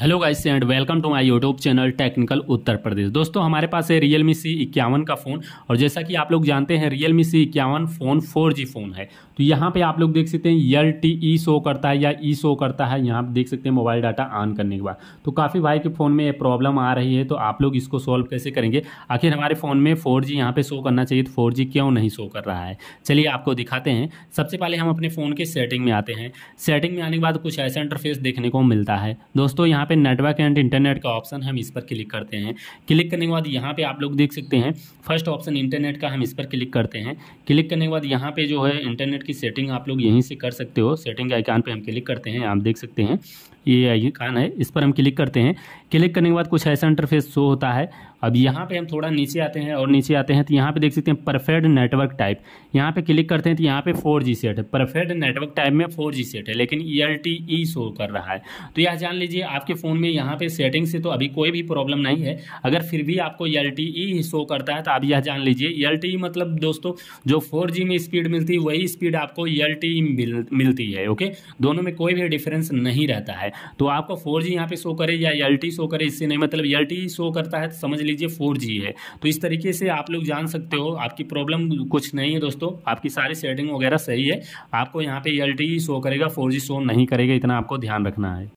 hello guys and welcome to my YouTube channel technical Uttar Pradesh दोस्तों हमारे पास है रियल मी सी इक्यावन का फ़ोन और जैसा कि आप लोग जानते हैं रियल मी सी इक्यावन फ़ोन फोर जी फ़ोन है तो यहाँ पे आप लोग देख सकते हैं यल टी ई शो करता है या ई e शो करता है यहाँ पे देख सकते हैं मोबाइल डाटा ऑन करने के बाद तो काफ़ी भाई के फ़ोन में ये प्रॉब्लम आ रही है तो आप लोग इसको सॉल्व कैसे करेंगे आखिर हमारे फ़ोन में फोर जी यहाँ पर शो करना चाहिए तो फोर जी क्यों नहीं शो कर रहा है चलिए आपको दिखाते हैं सबसे पहले हम अपने फ़ोन के सेटिंग में आते हैं सेटिंग में आने के बाद कुछ ऐसा इंटरफेस देखने को मिलता है दोस्तों यहाँ पे नेटवर्क एंड इंटरनेट का ऑप्शन हम इस पर क्लिक करते हैं क्लिक करने के बाद यहाँ पे आप लोग देख सकते हैं फर्स्ट ऑप्शन इंटरनेट का हम इस पर क्लिक करते हैं क्लिक करने के बाद यहाँ पे जो है इंटरनेट की सेटिंग आप लोग यहीं से कर सकते हो सेटिंग आइकान पर हम क्लिक करते हैं आप देख सकते हैं ये आइकान है इस पर हम क्लिक करते हैं क्लिक करने के बाद कुछ ऐसा इंटरफेस शो होता है अब यहाँ पे हम थोड़ा नीचे आते हैं और नीचे आते हैं तो यहाँ पे देख सकते हैं परफेक्ट नेटवर्क टाइप यहाँ पे क्लिक करते हैं तो यहाँ पे 4G सेट है परफेक्ट नेटवर्क टाइप में 4G सेट है लेकिन E L T E show कर रहा है तो यह जान लीजिए आपके फ़ोन में यहाँ पे सेटिंग से तो अभी कोई भी प्रॉब्लम नहीं है अगर फिर भी आपको E L T E show करता है तो आप यह जान लीजिए ई एल टी मतलब दोस्तों जो फोर में स्पीड मिलती है वही स्पीड आपको ई एल टी मिलती है ओके दोनों में कोई भी डिफरेंस नहीं रहता है तो आपको फोर जी यहाँ पे शो करे या एल e टी शो करे इससे नहीं मतलब टी शो करता है तो समझ लीजिए फोर है तो इस तरीके से आप लोग जान सकते हो आपकी प्रॉब्लम कुछ नहीं है दोस्तों आपकी सारी सेटिंग वगैरह सही है आपको यहाँ पे टी शो करेगा फोर शो नहीं करेगा इतना आपको ध्यान रखना है